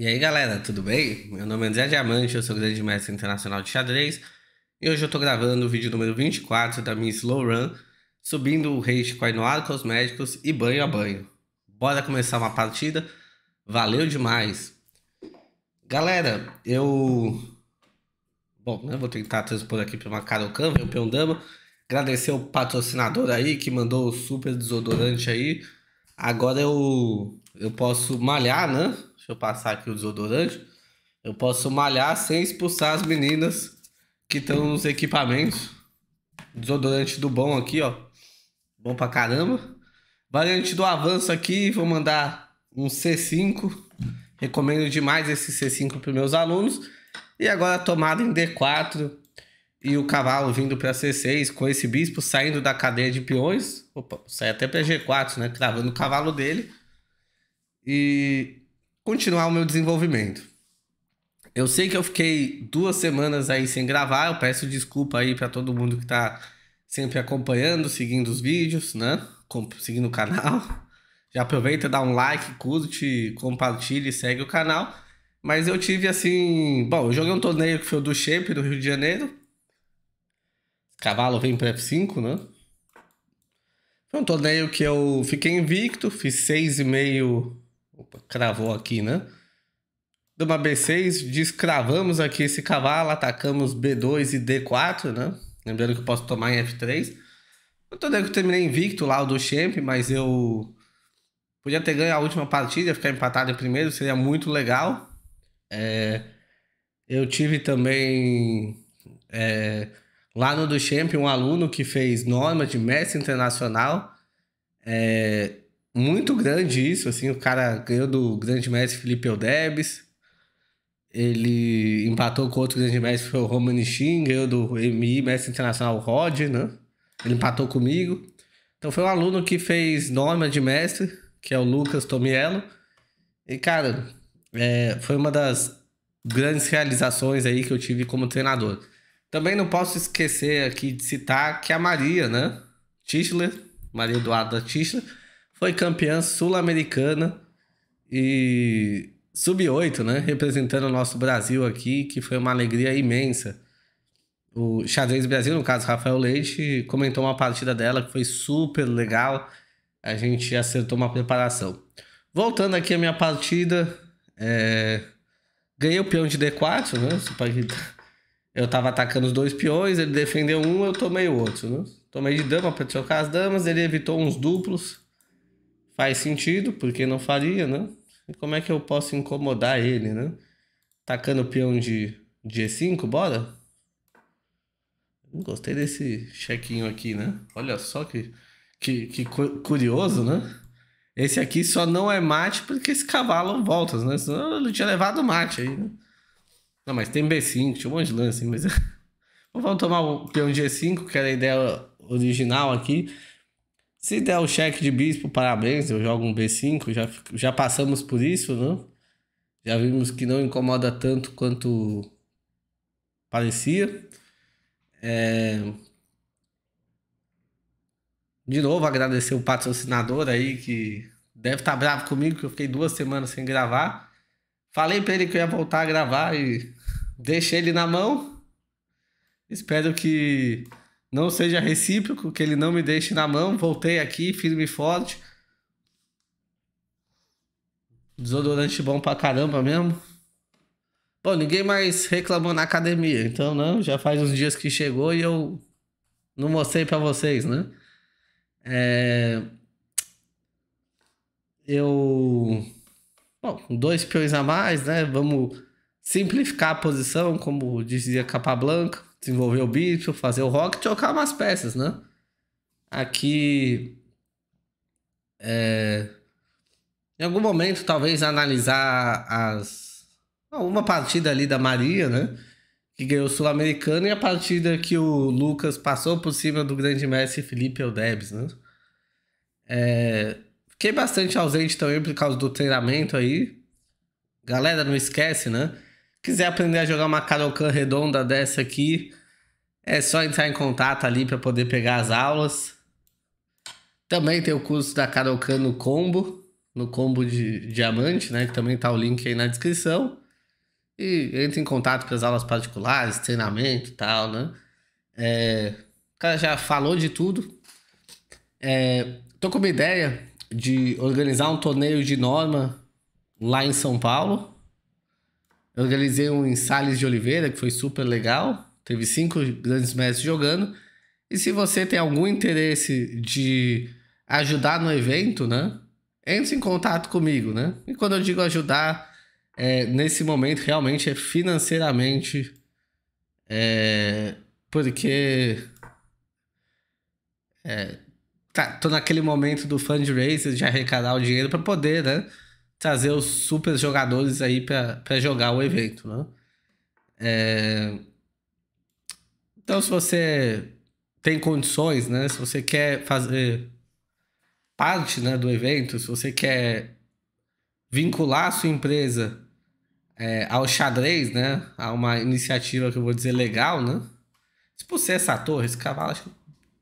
E aí galera, tudo bem? Meu nome é André Diamante, eu sou grande mestre internacional de xadrez e hoje eu tô gravando o vídeo número 24 da minha Slow Run subindo o rei com Ainoar Cosméticos e banho a banho. Bora começar uma partida, valeu demais! Galera, eu... Bom, né, vou tentar transpor aqui para uma Carocan, ver o peão dama. Agradecer o patrocinador aí que mandou o super desodorante aí. Agora eu, eu posso malhar, né? eu passar aqui o desodorante, eu posso malhar sem expulsar as meninas que estão nos equipamentos. Desodorante do bom aqui, ó. Bom pra caramba. Variante do avanço aqui, vou mandar um C5. Recomendo demais esse C5 para meus alunos. E agora tomada em D4 e o cavalo vindo para C6 com esse bispo saindo da cadeia de peões. Opa, sai até para G4, né? Cravando o cavalo dele. E continuar o meu desenvolvimento. Eu sei que eu fiquei duas semanas aí sem gravar, eu peço desculpa aí para todo mundo que tá sempre acompanhando, seguindo os vídeos, né? Seguindo o canal. Já aproveita, dá um like, curte, compartilhe, segue o canal. Mas eu tive assim. Bom, eu joguei um torneio que foi o do Shape do Rio de Janeiro. Cavalo vem para F5, né? Foi um torneio que eu fiquei invicto, fiz meio. Opa, cravou aqui, né? Dama B6, descravamos aqui esse cavalo, atacamos B2 e D4, né? Lembrando que eu posso tomar em F3. Eu tô que eu terminei invicto lá o do Champ, mas eu podia ter ganho a última partida, ficar empatado em primeiro, seria muito legal. É, eu tive também é, lá no do Champ um aluno que fez norma de mestre internacional. É, muito grande isso, assim, o cara ganhou do grande mestre Felipe Eldebes, ele empatou com outro grande mestre, foi o Roman Xin, ganhou do MI, mestre internacional Rod, né? Ele empatou comigo. Então foi um aluno que fez norma de mestre, que é o Lucas Tomiello. E, cara, é, foi uma das grandes realizações aí que eu tive como treinador. Também não posso esquecer aqui de citar que a Maria, né? Tischler, Maria Eduarda Tischler, foi campeã sul-americana e sub-8, né? Representando o nosso Brasil aqui, que foi uma alegria imensa. O xadrez Brasil, no caso Rafael Leite, comentou uma partida dela que foi super legal. A gente acertou uma preparação. Voltando aqui a minha partida, é... ganhei o peão de D4, né? Tá. Eu tava atacando os dois peões, ele defendeu um, eu tomei o outro, né? Tomei de dama para trocar as damas, ele evitou uns duplos. Faz sentido, porque não faria, né? E como é que eu posso incomodar ele, né? Tacando o peão de, de E5, bora? Gostei desse chequinho aqui, né? Olha só que, que, que curioso, né? Esse aqui só não é mate porque esse cavalo volta, né? Senão ele tinha levado mate aí, né? Não, mas tem B5, tinha um monte de lance, mas... Vamos tomar o peão G5, que era a ideia original aqui. Se der o cheque de bispo, parabéns, eu jogo um B5, já, já passamos por isso, não? Né? Já vimos que não incomoda tanto quanto parecia. É... De novo, agradecer o patrocinador aí que deve estar tá bravo comigo, que eu fiquei duas semanas sem gravar. Falei para ele que eu ia voltar a gravar e deixei ele na mão. Espero que não seja recíproco, que ele não me deixe na mão. Voltei aqui, firme e forte. Desodorante bom pra caramba mesmo. Bom, ninguém mais reclamou na academia, então não, já faz uns dias que chegou e eu não mostrei para vocês, né? É... Eu. Bom, dois peões a mais, né? Vamos simplificar a posição, como dizia Capablanca desenvolver o beat, fazer o rock, tocar umas peças, né? Aqui. É, em algum momento, talvez analisar as. Uma partida ali da Maria, né? Que ganhou o Sul-Americano e a partida que o Lucas passou por cima do grande mestre Felipe Eldebs, né? É, fiquei bastante ausente também por causa do treinamento aí. Galera, não esquece, né? quiser aprender a jogar uma karokan redonda dessa aqui, é só entrar em contato ali para poder pegar as aulas. Também tem o curso da karokan no combo, no combo de diamante, né? Que também tá o link aí na descrição. E entre em contato para as aulas particulares, treinamento e tal, né? É, o cara já falou de tudo. É, tô com uma ideia de organizar um torneio de norma lá em São Paulo. Organizei um em Sales de Oliveira, que foi super legal. Teve cinco grandes mestres jogando. E se você tem algum interesse de ajudar no evento, né? Entre em contato comigo, né? E quando eu digo ajudar, é, nesse momento realmente é financeiramente. É, porque é, tá, tô naquele momento do fundraiser de arrecadar o dinheiro para poder, né? trazer os super jogadores aí para jogar o evento, né? É... Então, se você tem condições, né? Se você quer fazer parte né, do evento, se você quer vincular a sua empresa é, ao xadrez, né? A uma iniciativa que eu vou dizer legal, né? Se você é essa torre, esse cavalo, acho que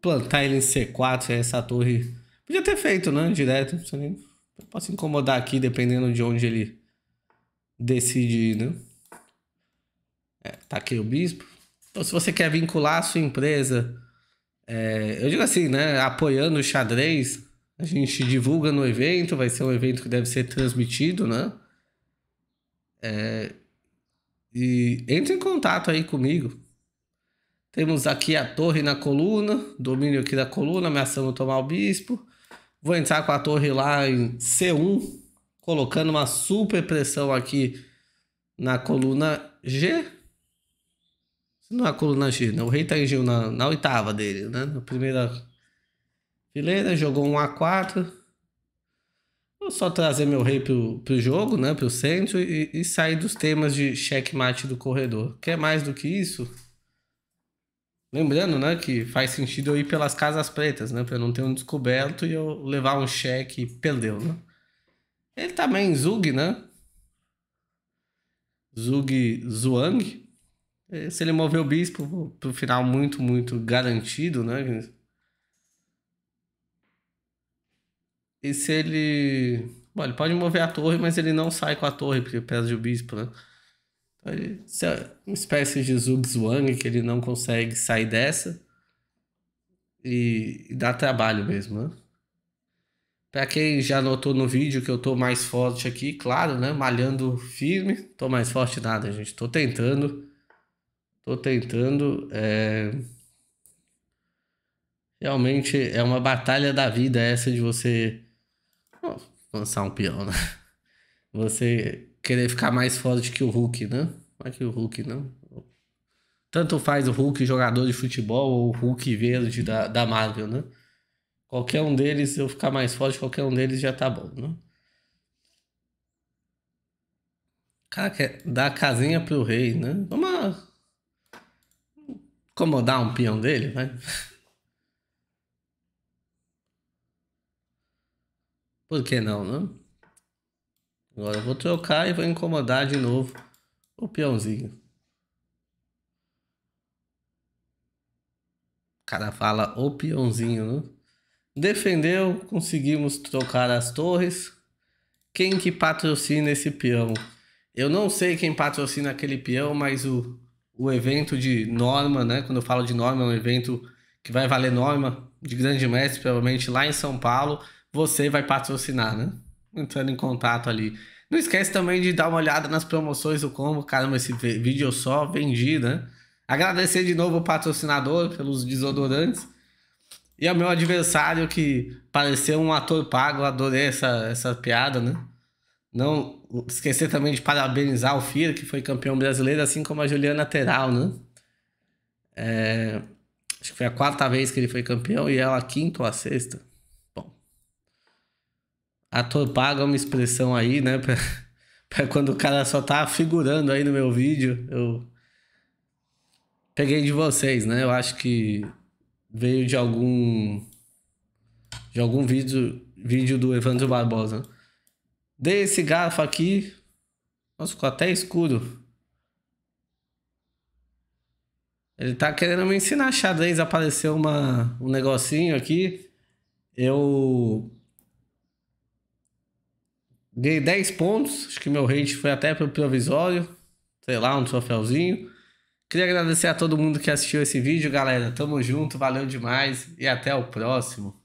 plantar ele em C4, essa torre... Podia ter feito, né? Direto, não precisa nem Posso incomodar aqui, dependendo de onde ele decide, né? É, tá aqui o bispo. Então, se você quer vincular a sua empresa, é, eu digo assim, né? Apoiando o xadrez, a gente divulga no evento, vai ser um evento que deve ser transmitido, né? É, e entre em contato aí comigo. Temos aqui a torre na coluna, domínio aqui da coluna, ameaçando tomar o bispo. Vou entrar com a torre lá em C1, colocando uma super pressão aqui na coluna G. Não é a coluna G, não. Né? O rei tangiu tá na, na oitava dele, né? Na primeira fileira, jogou um A4. Vou só trazer meu rei pro, pro jogo, né? Pro centro e, e sair dos temas de checkmate do corredor. Quer mais do que isso? Lembrando, né, que faz sentido eu ir pelas casas pretas, né, para não ter um descoberto e eu levar um cheque e perdeu, né? Ele também, tá Zug, né? Zug Zuang. É, se ele mover o bispo pro final muito, muito garantido, né? E se ele... Bom, ele pode mover a torre, mas ele não sai com a torre porque perde o bispo, né? Isso é uma espécie de Zug Zwang que ele não consegue sair dessa. E, e dá trabalho mesmo, né? Pra quem já notou no vídeo que eu tô mais forte aqui, claro, né? Malhando firme. Tô mais forte nada, gente. Tô tentando. Tô tentando. É... Realmente é uma batalha da vida essa de você lançar um peão, né? Você querer ficar mais forte que o Hulk, né? Não é que o Hulk, não. Tanto faz o Hulk jogador de futebol ou o Hulk verde da, da Marvel, né? Qualquer um deles, se eu ficar mais forte, qualquer um deles já tá bom, né? Cara, quer dar casinha pro rei, né? Vamos incomodar um peão dele, vai. Por que não, não? Né? Agora eu vou trocar e vou incomodar de novo o peãozinho. O cara fala o peãozinho, né? Defendeu, conseguimos trocar as torres. Quem que patrocina esse peão? Eu não sei quem patrocina aquele peão, mas o, o evento de norma, né? Quando eu falo de norma, é um evento que vai valer norma de grande mestre, provavelmente lá em São Paulo, você vai patrocinar, né? entrando em contato ali. Não esquece também de dar uma olhada nas promoções do combo, caramba, esse vídeo eu só vendi, né? Agradecer de novo o patrocinador pelos desodorantes. E ao meu adversário que pareceu um ator pago, adorei essa, essa piada, né? Não esquecer também de parabenizar o Fira, que foi campeão brasileiro, assim como a Juliana Teral, né? É, acho que foi a quarta vez que ele foi campeão e ela a quinta ou a sexta. Ator paga é uma expressão aí, né? Pra, pra quando o cara só tá figurando aí no meu vídeo. Eu peguei de vocês, né? Eu acho que veio de algum de algum vídeo vídeo do Evandro Barbosa. Dei esse garfo aqui. Nossa, ficou até escuro. Ele tá querendo me ensinar xadrez. Apareceu uma, um negocinho aqui. Eu Dei 10 pontos, acho que meu rate foi até pro provisório, sei lá, um troféuzinho. Queria agradecer a todo mundo que assistiu esse vídeo, galera. Tamo junto, valeu demais e até o próximo.